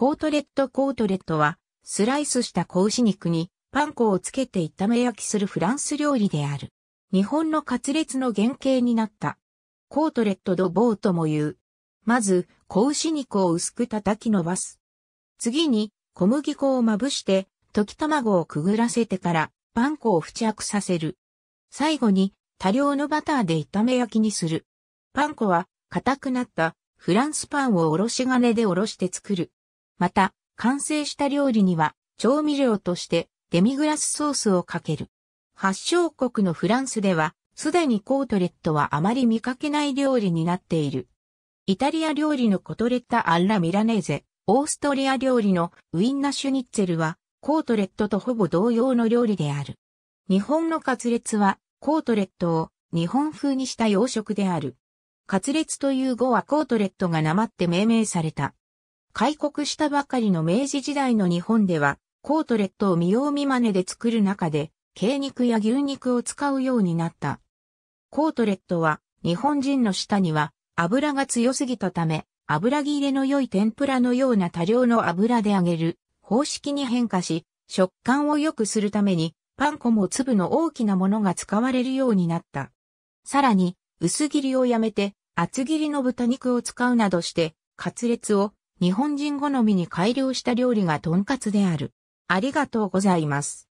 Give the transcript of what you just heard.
コートレットコートレットは、スライスした子牛肉にパン粉をつけて炒め焼きするフランス料理である。日本のカツレツの原型になった。コートレットドボーとも言う。まず、子牛肉を薄く叩き伸ばす。次に、小麦粉をまぶして、溶き卵をくぐらせてから、パン粉を付着させる。最後に、多量のバターで炒め焼きにする。パン粉は、硬くなった、フランスパンをおろし金でおろして作る。また、完成した料理には、調味料としてデミグラスソースをかける。発祥国のフランスでは、すでにコートレットはあまり見かけない料理になっている。イタリア料理のコトレッタ・アンラ・ミラネーゼ、オーストリア料理のウィンナ・シュニッツェルは、コートレットとほぼ同様の料理である。日本のカツレツは、コートレットを日本風にした洋食である。カツレツという語はコートレットがなまって命名された。開国したばかりの明治時代の日本では、コートレットを見よう見真似で作る中で、鶏肉や牛肉を使うようになった。コートレットは、日本人の舌には、油が強すぎたため、油切れの良い天ぷらのような多量の油で揚げる方式に変化し、食感を良くするために、パン粉も粒の大きなものが使われるようになった。さらに、薄切りをやめて、厚切りの豚肉を使うなどして、カツレツを日本人好みに改良した料理がとんかつである。ありがとうございます。